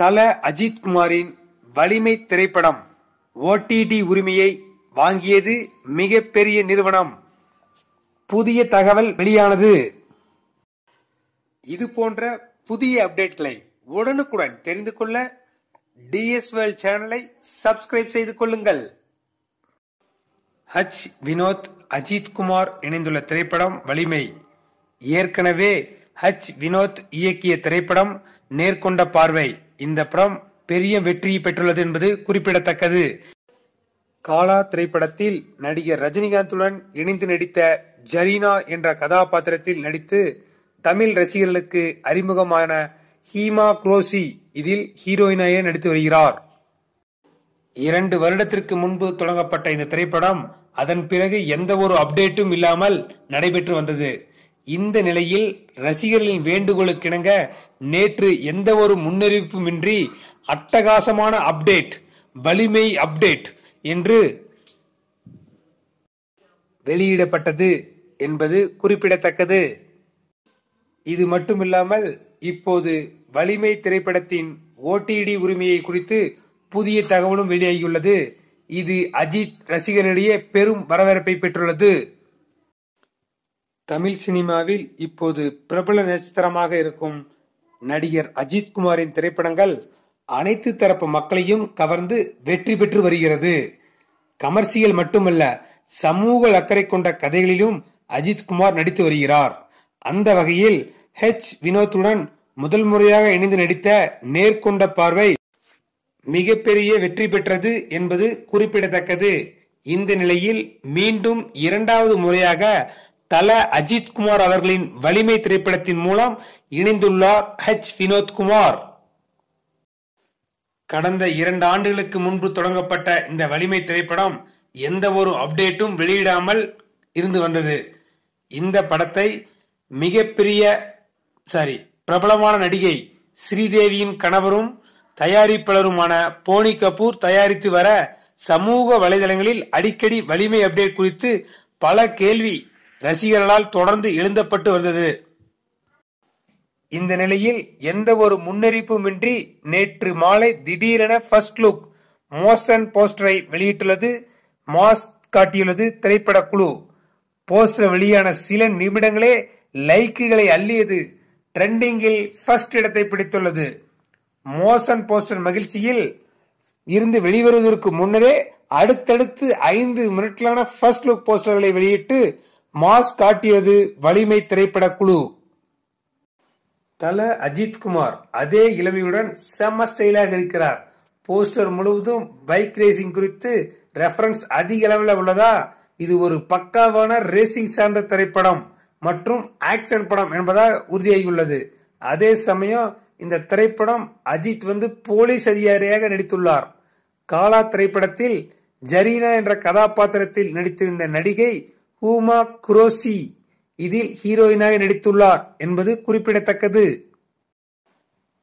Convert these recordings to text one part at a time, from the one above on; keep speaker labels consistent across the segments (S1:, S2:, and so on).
S1: தல அஜித்குமாரின் வலிமை திரைப்படம் ஓடிடி உரிமையை வாங்கியது மிகப்பெரிய நிறுவனம் புதிய தகவல் வெளியானது இது போன்ற புதிய அப்டேட்களை உடனுக்குடன் தெரிந்து கொள்ள டிஎஸ் வேர்ல்ட் சேனலை சப்ஸ்கிரைப் செய்து கொள்ளுங்கள் ஹச் வினோத் அஜித்குமார் இணைந்துள்ள திரைப்படம் வலிமை ஏற்கனவே ஹச் வினோத் இயக்கிய திரைப்படம் நேர்கொண்ட பார்வை இந்த படம் பெரிய வெற்றி பெற்றுள்ளது என்பது குறிப்பிடத்தக்கது காலா திரைப்படத்தில் நடிகர் ரஜினிகாந்துடன் இணைந்து நடித்த ஜரீனா என்ற கதாபாத்திரத்தில் நடித்து தமிழ் ரசிகர்களுக்கு அறிமுகமான ஹீமா குரோசி இதில் ஹீரோயினாயே நடித்து வருகிறார் இரண்டு வருடத்திற்கு முன்பு தொடங்கப்பட்ட இந்த திரைப்படம் அதன் பிறகு எந்த ஒரு அப்டேட்டும் இல்லாமல் நடைபெற்று வந்தது இந்த நிலையில் ரசிகர்களின் வேண்டுகோளுக்கிணங்க நேற்று எந்த ஒரு முன்னறிவிப்புமின்றி அட்டகாசமான அப்டேட் வலிமை அப்டேட் என்று வெளியிடப்பட்டது என்பது குறிப்பிடத்தக்கது இது மட்டுமில்லாமல் இப்போது வலிமை திரைப்படத்தின் ஓடிடி உரிமையை குறித்து புதிய தகவலும் வெளியாகியுள்ளது இது அஜித் ரசிகர்களிடையே பெரும் வரவேற்பை பெற்றுள்ளது தமிழ் சினிமாவில் இப்போது பிரபல நட்சத்திரமாக இருக்கும் நடிகர் அஜித்குமாரின் திரைப்படங்கள் அனைத்து தரப்பு மக்களையும் கவர்ந்து வெற்றி பெற்று வருகிறது கமர்சியல் மட்டுமல்ல சமூக அக்கறை கொண்ட கதைகளிலும் அஜித்குமார் நடித்து வருகிறார் அந்த வகையில் ஹெச் வினோத்துடன் முதல் முறையாக இணைந்து நடித்த நேர்கொண்ட பார்வை மிகப்பெரிய வெற்றி பெற்றது என்பது குறிப்பிடத்தக்கது இந்த நிலையில் மீண்டும் இரண்டாவது முறையாக தல அஜித் குமார் அவர்களின் வலிமை திரைப்படத்தின் மூலம் இணைந்துள்ளார் ஹெச் வினோத்குமார் கடந்த இரண்டு ஆண்டுகளுக்கு முன்பு தொடங்கப்பட்ட இந்த வலிமை திரைப்படம் எந்த ஒரு அப்டேட்டும் வெளியிடாமல் இருந்து வந்தது இந்த படத்தை மிகப்பெரிய சாரி பிரபலமான நடிகை ஸ்ரீதேவியின் கணவரும் தயாரிப்பாளருமான போனி கபூர் தயாரித்து வர சமூக வலைதளங்களில் அடிக்கடி வலிமை அப்டேட் குறித்து பல கேள்வி ரசிகர்களால் தொடர்ந்து எழுந்தப்பட்டு வந்தது இந்த நிலையில் எந்த ஒரு முன்னறிப்புமின்றி நேற்று மாலை திடீரென ஃபர்ஸ்ட் லுக் மோஷன் போஸ்டரை வெளியிட்டுள்ளது மாஸ் காட்டியுள்ளது திரைப்பட குழு போஸ்டர் வெளியான சில நிமிடங்களே லைக்குகளை அள்ளியது ட்ரெண்டிங்கில் ஃபர்ஸ்ட் இடத்தை பிடித்துள்ளது மோசன் போஸ்டர் மகிழ்ச்சியில் இருந்து வெளிவருவதற்கு முன்னரே அடுத்தடுத்து ஐந்து மினிட்களான ஃபர்ஸ்ட் லுக் போஸ்டர்களை வெளியிட்டு மாஸ் காட்டியது வலிமை குழு தல அஜித்குமார் அதே இளமையுடன் செம்ம ஸ்டைலாக இருக்கிறார் போஸ்டர் முழுவதும் பைக் ரேசிங் குறித்து ரெஃபரன்ஸ் அதிக அளவில் உள்ளதா இது ஒரு பக்காவான ரேசிங் சார்ந்த திரைப்படம் மற்றும் ஆக்ஷன் படம் என்பதாக உறுதியாகியுள்ளது அதே சமயம் இந்த திரைப்படம் அஜித் வந்து போலீஸ் அதிகாரியாக நடித்துள்ளார் காலா திரைப்படத்தில் ஜரீனா என்ற கதாபாத்திரத்தில் நடித்திருந்த நடிகை ஹூமா குரோசி இதில் ஹீரோயினாக நடித்துள்ளார் என்பது குறிப்பிடத்தக்கது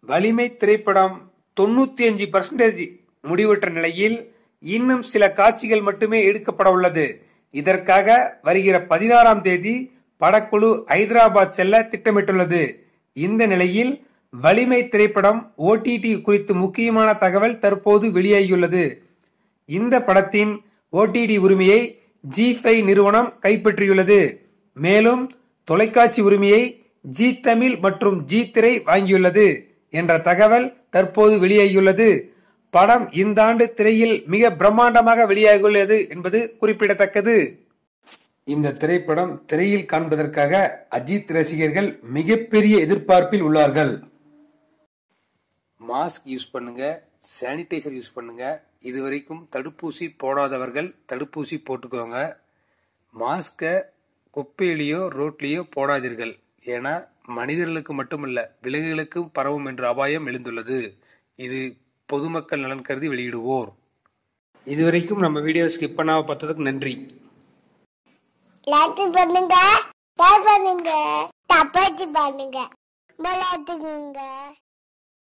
S1: வலிமை திரைப்படம் தொண்ணூத்தி அஞ்சு பர்சன்டேஜ் முடிவுற்ற நிலையில் இன்னும் சில காட்சிகள் மட்டுமே எடுக்கப்பட உள்ளது இதற்காக வருகிற பதினாறாம் தேதி படக்குழு ஹைதராபாத் செல்ல திட்டமிட்டுள்ளது இந்த நிலையில் வலிமை திரைப்படம் ஓடிடி குறித்து முக்கியமான தகவல் தற்போது வெளியாகியுள்ளது இந்த படத்தின் ஓடிடி உரிமையை ஜி ஃபை நிறுவனம் கைப்பற்றியுள்ளது மேலும் தொலைக்காட்சி உரிமையை ஜி தமிழ் மற்றும் ஜி திரை வாங்கியுள்ளது என்ற தகவல் தற்போது வெளியாகியுள்ளது படம் இந்த ஆண்டு திரையில் மிக பிரம்மாண்டமாக வெளியாகியுள்ளது என்பது குறிப்பிடத்தக்கது இந்த திரைப்படம் திரையில் காண்பதற்காக அஜித் ரசிகர்கள் மிகப்பெரிய எதிர்பார்ப்பில் உள்ளார்கள் மாஸ்க் யூஸ் பண்ணுங்க சானிடைசர் யூஸ் பண்ணுங்கள் இது வரைக்கும் தடுப்பூசி போடாதவர்கள் தடுப்பூசி போட்டுக்கோங்க மாஸ்க்கை குப்பையிலேயோ ரோட்லேயோ போடாதீர்கள் ஏன்னா மனிதர்களுக்கு மட்டுமல்ல விலங்குகளுக்கும் பரவும் என்ற அபாயம் எழுந்துள்ளது இது பொதுமக்கள் நலன் கருதி வெளியிடுவோர் இதுவரைக்கும் நம்ம வீடியோ ஸ்கிப் பண்ணாம பார்த்ததுக்கு நன்றி லைக் பண்ணுங்க ஷேர் பண்ணுங்க தப்பாச்சு பண்ணுங்க